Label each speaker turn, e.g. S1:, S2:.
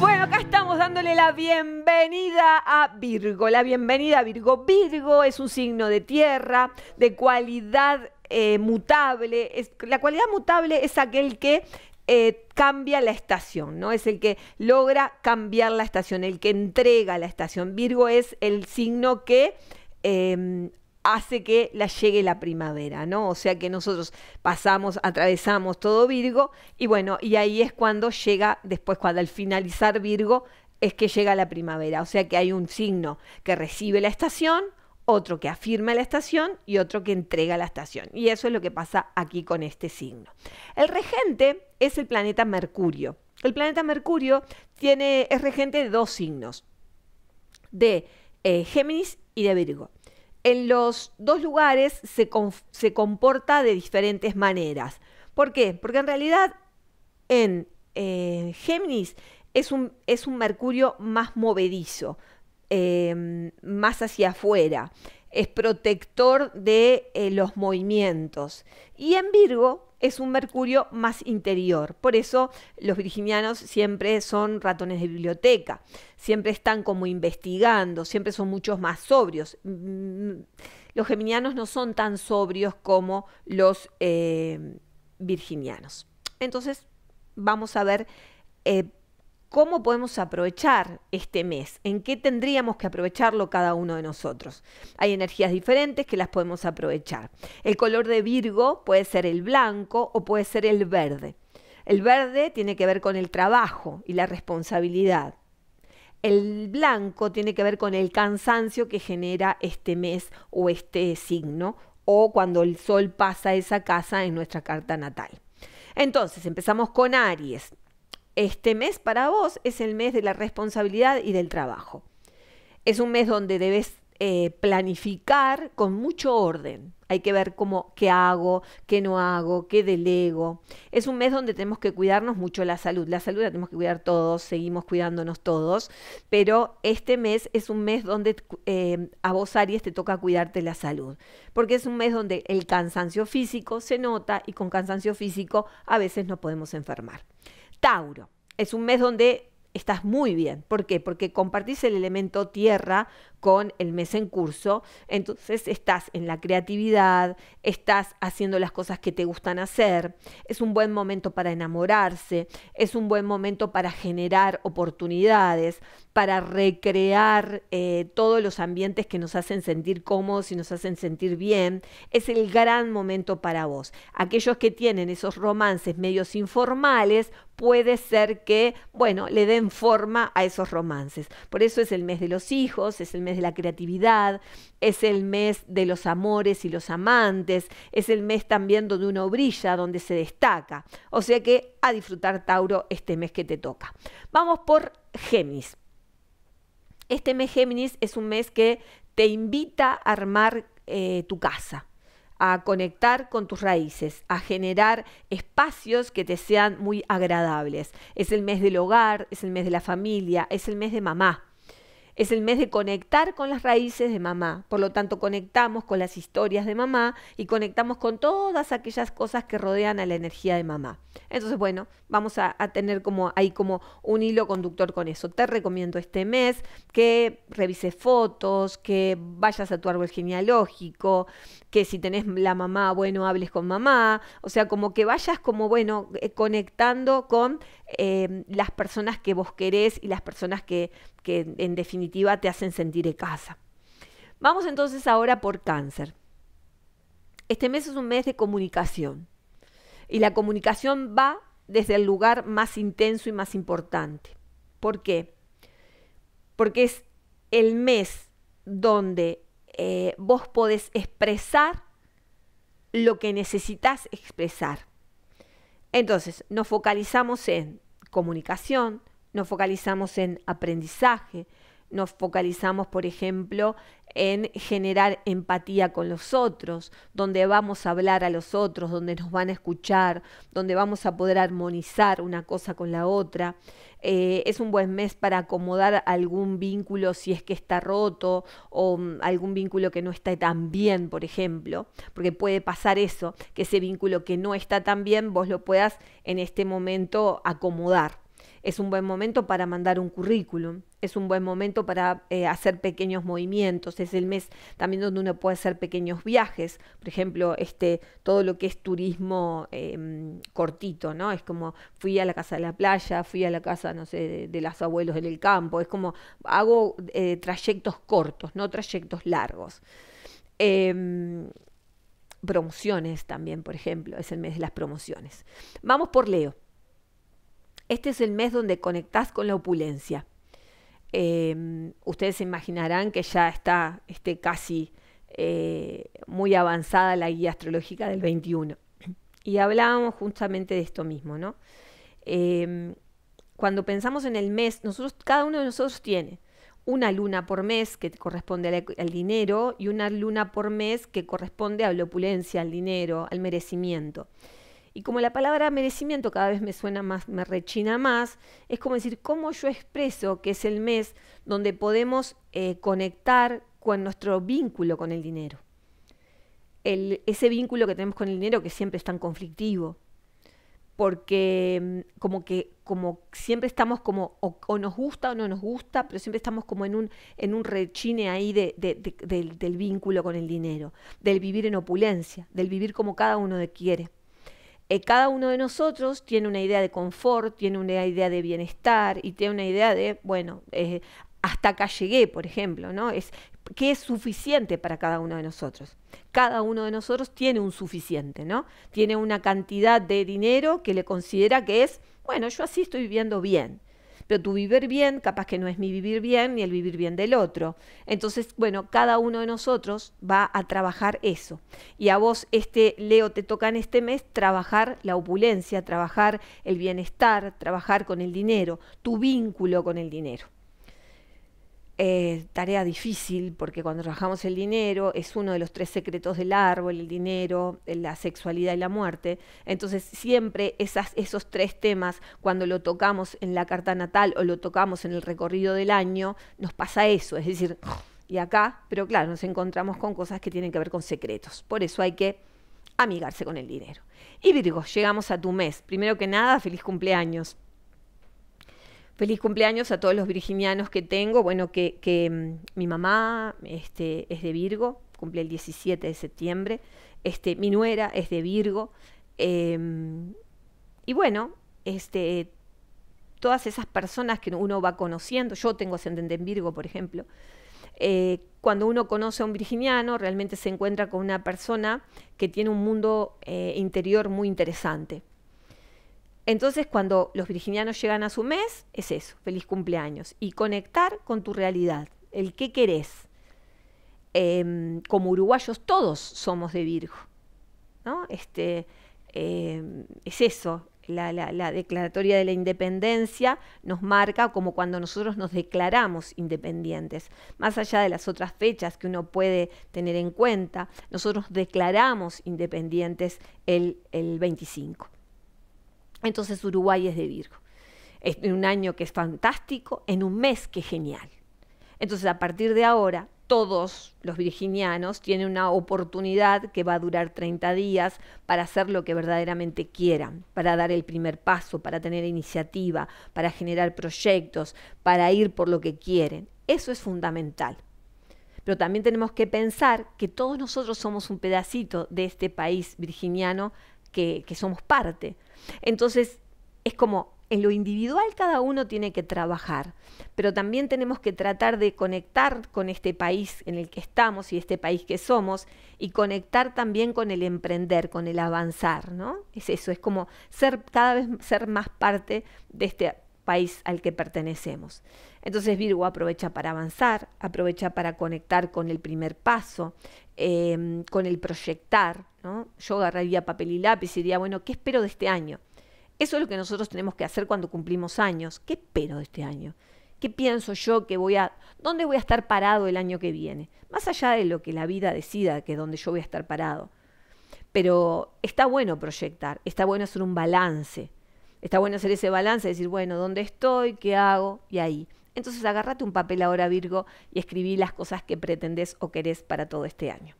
S1: Bueno, acá estamos dándole la bienvenida a Virgo. La bienvenida a Virgo. Virgo es un signo de tierra, de cualidad eh, mutable. Es, la cualidad mutable es aquel que eh, cambia la estación, ¿no? Es el que logra cambiar la estación, el que entrega la estación. Virgo es el signo que em, hace que la llegue la primavera, ¿no? O sea que nosotros pasamos, atravesamos todo Virgo y bueno, y ahí es cuando llega, después cuando al finalizar Virgo es que llega la primavera, o sea que hay un signo que recibe la estación, otro que afirma la estación y otro que entrega la estación. Y eso es lo que pasa aquí con este signo. El regente es el planeta Mercurio. El planeta Mercurio tiene, es regente de dos signos, de eh, Géminis y de Virgo en los dos lugares se, comporta de diferentes maneras. ¿Por qué? Porque en realidad en eh, Géminis es un, Mercurio más movedizo, em, más hacia afuera, es protector de eh, los movimientos. Y en Virgo es un Mercurio más interior. Por eso los virginianos siempre son ratones de biblioteca, siempre están como investigando, siempre son muchos más sobrios. Mm, mm, los geminianos no son tan sobrios como los eh, virginianos. Entonces, vamos a ver eh, cómo podemos aprovechar este mes, en qué tendríamos que aprovecharlo cada uno de nosotros. Hay energías diferentes que las podemos aprovechar. El color de Virgo puede ser el blanco o puede ser el verde. El verde tiene que ver con el trabajo y la responsabilidad. El blanco tiene que ver con el cansancio que genera este mes o este signo o cuando el sol pasa esa casa en nuestra carta natal. Entonces, empezamos con Aries. Este mes para vos es el mes de la responsabilidad y del trabajo. Es un mes donde debes eh, planificar con mucho orden. Hay que ver cómo, qué hago, qué no hago, qué delego. Es un mes donde tenemos que cuidarnos mucho la salud. La salud la tenemos que cuidar todos, seguimos cuidándonos todos, pero este mes es un mes donde eh, a vos, Aries, te toca cuidarte la salud. Porque es un mes donde el cansancio físico se nota y con cansancio físico a veces no podemos enfermar. Tauro. Es un mes donde estás muy bien. ¿Por qué? Porque compartís el elemento tierra con el mes en curso, entonces estás en la creatividad, estás haciendo las cosas que te gustan hacer, es un buen momento para enamorarse, es un buen momento para generar oportunidades, para recrear eh, todos los ambientes que nos hacen sentir cómodos y nos hacen sentir bien, es el gran momento para vos. Aquellos que tienen esos romances medios informales, puede ser que, bueno, le den forma a esos romances. Por eso es el mes de los hijos, es el mes de la creatividad, es el mes de los amores y los amantes, es el mes también donde uno brilla, donde se destaca. O sea que a disfrutar Tauro este mes que te toca. Vamos por Géminis. Este mes Géminis es un mes que te invita a armar eh, tu casa a conectar con tus raíces, a generar espacios que te sean muy agradables. Es el mes del hogar, es el mes de la familia, es el mes de mamá. Es el mes de conectar con las raíces de mamá. Por lo tanto, conectamos con las historias de mamá y conectamos con todas aquellas cosas que rodean a la energía de mamá. Entonces, bueno, vamos a, tener como ahí como un hilo conductor con eso. Te recomiendo este mes que revises fotos, que vayas a tu árbol genealógico, que si tenés la mamá, bueno, hables con mamá. O sea, como que vayas como, bueno, eh, conectando con eh, las personas que vos querés y las personas que, que en definitiva te hacen sentir de casa. Vamos entonces ahora por cáncer. Este mes es un mes de comunicación y la comunicación va desde el lugar más intenso y más importante. ¿Por qué? Porque es el mes donde eh, vos podés expresar lo que necesitas expresar. Entonces, nos focalizamos en comunicación, nos focalizamos en aprendizaje, nos focalizamos, por ejemplo, en generar empatía con los otros, donde vamos a hablar a los otros, donde nos van a escuchar, donde vamos a poder armonizar una cosa con la otra. Eh, es un buen mes para acomodar algún vínculo si es que está roto o mm, algún vínculo que no está tan bien, por ejemplo, porque puede pasar eso, que ese vínculo que no está tan bien vos lo puedas en este momento acomodar. Es un buen momento para mandar un currículum es un buen momento para eh, hacer pequeños movimientos. Es el mes también donde uno puede hacer pequeños viajes. Por ejemplo, este, todo lo que es turismo em, cortito, ¿no? Es como fui a la casa de la playa, fui a la casa, no sé, de, los abuelos en el campo. Es como hago eh, trayectos cortos, no trayectos largos em, promociones también, por ejemplo, es el mes de las promociones. Vamos por Leo. Este es el mes donde conectás con la opulencia. Em, ustedes se imaginarán que ya está este, casi eh, muy avanzada la guía astrológica del 21. Y hablábamos justamente de esto mismo, ¿no? Em, cuando pensamos en el mes, nosotros, cada uno de nosotros tiene una luna por mes que corresponde al dinero y una luna por mes que corresponde a la opulencia, al dinero, al merecimiento. Y como la palabra merecimiento cada vez me suena más, me rechina más, es como decir, ¿cómo yo expreso que es el mes donde podemos eh, conectar con nuestro vínculo con el dinero? El, ese vínculo que tenemos con el dinero que siempre es tan conflictivo, porque mm, como que como siempre estamos como o, nos gusta o no nos gusta, pero siempre estamos como en un, en un rechine ahí del, del vínculo con el dinero, del vivir en opulencia, del vivir como cada uno quiere. Eh, cada uno de nosotros tiene una idea de confort, tiene una idea de bienestar y tiene una idea de, bueno, eh, hasta acá llegué, por ejemplo, ¿no? Es qué es suficiente para cada uno de nosotros. Cada uno de nosotros tiene un suficiente, ¿no? Tiene una cantidad de dinero que le considera que es, bueno, yo así estoy viviendo bien pero tu vivir bien capaz que no es mi vivir bien ni el vivir bien del otro. Entonces, bueno, cada uno de nosotros va a trabajar eso. Y a vos, este Leo, te toca en este mes trabajar la opulencia, trabajar el bienestar, trabajar con el dinero, tu vínculo con el dinero. Eh, tarea difícil, porque cuando trabajamos el dinero es uno de los tres secretos del árbol, el dinero, la sexualidad y la muerte. Entonces siempre esos tres temas, cuando lo tocamos en la carta natal o lo tocamos en el recorrido del año, nos pasa eso, es decir, y acá, pero claro, nos encontramos con cosas que tienen que ver con secretos. Por eso hay que amigarse con el dinero. Y Virgo, llegamos a tu mes. Primero que nada, feliz cumpleaños. Feliz cumpleaños a todos los virginianos que tengo. Bueno, que, mm, mi mamá este, es de Virgo, cumple el 17 de septiembre. Este, mi nuera es de Virgo. Em, y bueno, este, todas esas personas que uno va conociendo, yo tengo ascendente en Virgo, por ejemplo, eh, cuando uno conoce a un virginiano, realmente se encuentra con una persona que tiene un mundo eh, interior muy interesante. Entonces, cuando los virginianos llegan a su mes, es eso, feliz cumpleaños. Y conectar con tu realidad, el qué querés. Em, como uruguayos todos somos de Virgo, ¿no? Este, em, es eso, la, declaratoria de la independencia nos marca como cuando nosotros nos declaramos independientes. Más allá de las otras fechas que uno puede tener en cuenta, nosotros declaramos independientes el, el 25. Entonces Uruguay es de Virgo. Es en un año que es fantástico, en un mes que es genial. Entonces a partir de ahora, todos los virginianos tienen una oportunidad que va a durar 30 días para hacer lo que verdaderamente quieran, para dar el primer paso, para tener iniciativa, para generar proyectos, para ir por lo que quieren. Eso es fundamental. Pero también tenemos que pensar que todos nosotros somos un pedacito de este país virginiano que, somos parte. Entonces, es como en lo individual cada uno tiene que trabajar, pero también tenemos que tratar de conectar con este país en el que estamos y este país que somos y conectar también con el emprender, con el avanzar, ¿no? Es eso, es como ser cada vez ser más parte de este país al que pertenecemos. Entonces Virgo aprovecha para avanzar, aprovecha para conectar con el primer paso, em, con el proyectar. Yo agarraría papel y lápiz y diría, bueno, ¿qué espero de este año? Eso es lo que nosotros tenemos que hacer cuando cumplimos años. ¿Qué espero de este año? ¿Qué pienso yo que voy a... ¿Dónde voy a estar parado el año que viene? Más allá de lo que la vida decida que es donde yo voy a estar parado. Pero está bueno proyectar, está bueno hacer un balance Está bueno hacer ese balance, decir, bueno, ¿dónde estoy? ¿Qué hago? Y ahí. Entonces agárrate un papel ahora, Virgo, y escribí las cosas que pretendés o querés para todo este año.